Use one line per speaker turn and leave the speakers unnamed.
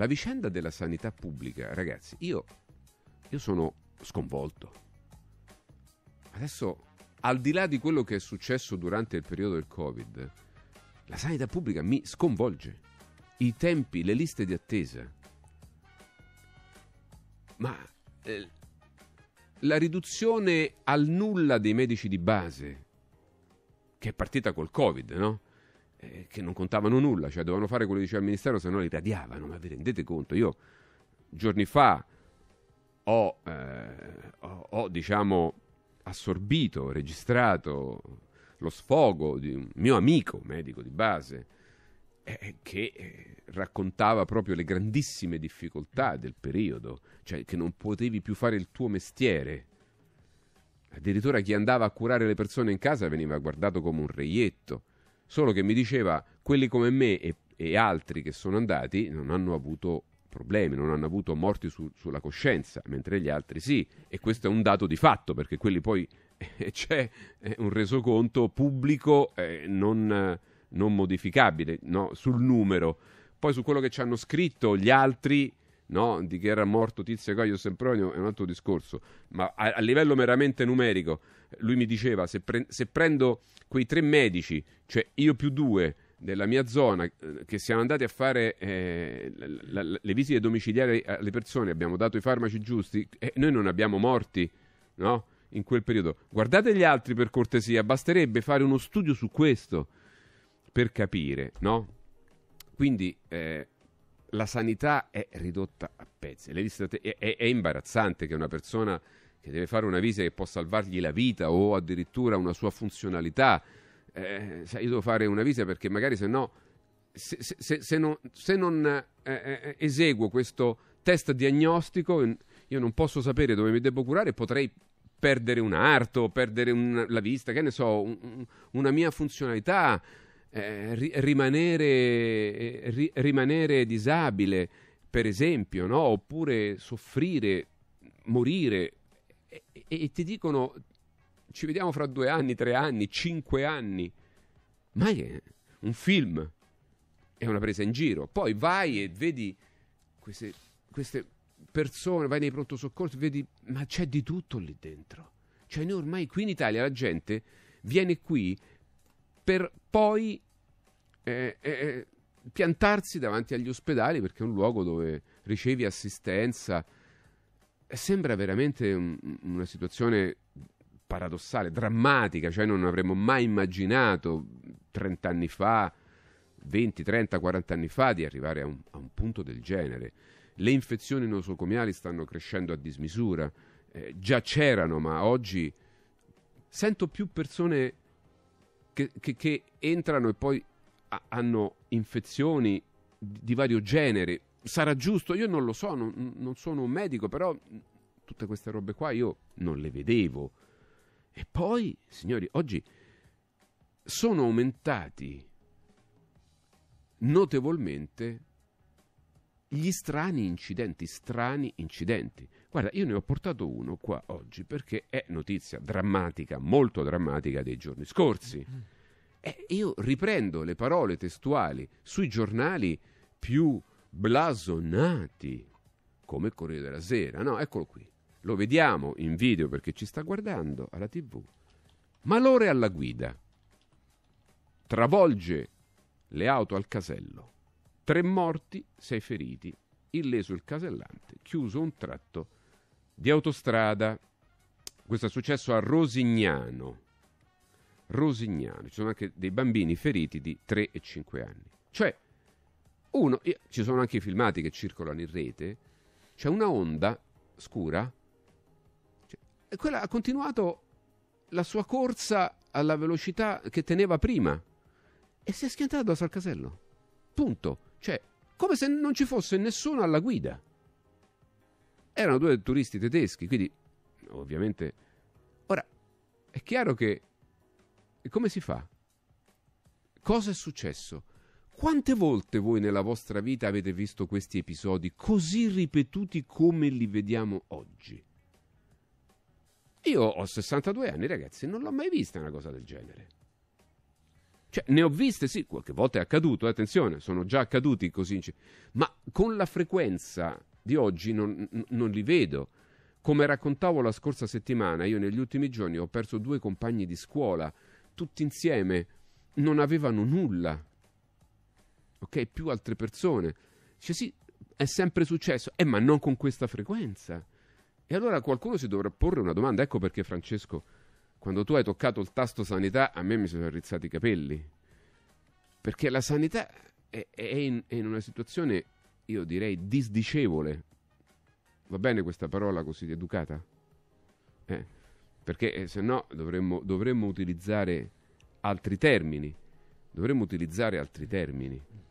La vicenda della sanità pubblica, ragazzi, io, io sono sconvolto. Adesso, al di là di quello che è successo durante il periodo del Covid, la sanità pubblica mi sconvolge. I tempi, le liste di attesa. Ma eh, la riduzione al nulla dei medici di base, che è partita col Covid, no? eh, che non contavano nulla, cioè dovevano fare quello che diceva il ministero, se no li radiavano. Ma vi rendete conto? Io giorni fa ho, eh, ho, ho diciamo, assorbito, registrato lo sfogo di un mio amico medico di base eh, eh che eh, raccontava proprio le grandissime difficoltà del periodo, cioè che non potevi più fare il tuo mestiere. Addirittura chi andava a curare le persone in casa veniva guardato come un reietto solo che mi diceva quelli come me e, e altri che sono andati non hanno avuto problemi, non hanno avuto morti su, sulla coscienza, mentre gli altri sì. E questo è un dato di fatto, perché quelli poi eh, c'è eh, un resoconto pubblico eh, non, non, modificabile no? sul numero. Poi su quello che ci hanno scritto gli altri no? di che era morto Tizio Caio Sempronio è un altro discorso, ma a, a livello meramente numerico, lui mi diceva se, pre- se, prendo quei tre medici, cioè io più due della mia zona, eh, che siamo andati a fare eh, la, la, le visite domiciliari alle persone, abbiamo dato i farmaci giusti, eh, noi non abbiamo morti, no? In quel periodo. Guardate gli altri per cortesia, basterebbe fare uno studio su questo per capire, no? Quindi eh, la sanità è ridotta a pezzi. È, è, è, imbarazzante che una persona che deve fare una visita che può salvargli la vita o addirittura una sua funzionalità, eh, io devo fare una visita perché magari se no, se, se, se non, se non eh, eh, eh, eseguo questo test diagnostico io non posso sapere dove mi devo curare, potrei perdere un arto, perdere un, la vista, che ne so, un, una mia funzionalità eh, ri- rimanere, eh, ri- rimanere, disabile, per esempio, no? oppure soffrire, morire, e-, e-, ti dicono ci vediamo fra due anni, tre anni, cinque anni. Ma è un film, è una presa in giro. Poi vai e vedi queste, queste persone, vai nei pronto soccorso, vedi, ma c'è di tutto lì dentro. Cioè noi ormai qui in Italia la gente viene qui per poi eh, eh, eh, piantarsi davanti agli ospedali perché è un luogo dove ricevi assistenza. Sembra veramente un, una situazione paradossale, drammatica, cioè non avremmo mai immaginato 30 anni fa, 20, 30, 40 anni fa di arrivare a un, a un punto del genere. Le infezioni nosocomiali stanno crescendo a dismisura, eh, già c'erano, ma oggi sento più persone che, che, che entrano e poi a, hanno infezioni di, di vario genere. Sarà giusto? Io non lo so, non, non sono un medico, però tutte queste robe qua io non le vedevo. E poi, signori, oggi sono aumentati notevolmente gli strani incidenti, strani incidenti. Guarda, io ne ho portato uno qua oggi perché è notizia drammatica, molto drammatica dei giorni scorsi. Mm-hmm. E io riprendo le parole testuali sui giornali più blasonati, come Corriere della Sera. No, eccolo qui. Lo vediamo in video perché ci sta guardando alla TV. Malore alla guida. Travolge le auto al casello Tre morti, sei feriti, illeso il casellante, chiuso un tratto di autostrada. Questo è successo a Rosignano. Rosignano, ci sono anche dei bambini feriti di 3 e 5 anni. Cioè, uno, ci sono anche i filmati che circolano in rete, c'è una onda scura, cioè, quella ha continuato la sua corsa alla velocità che teneva prima e si è schiantato al casello. Punto. Cioè, come se non ci fosse nessuno alla guida. Erano due turisti tedeschi, quindi ovviamente... Ora, è chiaro che... Come si fa? Cosa è successo? Quante volte voi nella vostra vita avete visto questi episodi così ripetuti come li vediamo oggi? Io ho 62 anni, ragazzi, non l'ho mai vista una cosa del genere. Cioè, ne ho viste, sì, qualche volta è accaduto, eh, attenzione, sono già accaduti così, ma con la frequenza di oggi non, non li vedo. Come raccontavo la scorsa settimana, io negli ultimi giorni ho perso due compagni di scuola, tutti insieme, non avevano nulla, ok? Più altre persone. Cioè sì, è sempre successo, eh, ma non con questa frequenza. E allora qualcuno si dovrà porre una domanda, ecco perché Francesco quando tu hai toccato il tasto sanità, a me mi sono rizzati i capelli. Perché la sanità è, è, in, è in una situazione, io direi, disdicevole. Va bene questa parola così educata? Eh, perché eh, se no dovremmo, dovremmo utilizzare altri termini. Dovremmo utilizzare altri termini.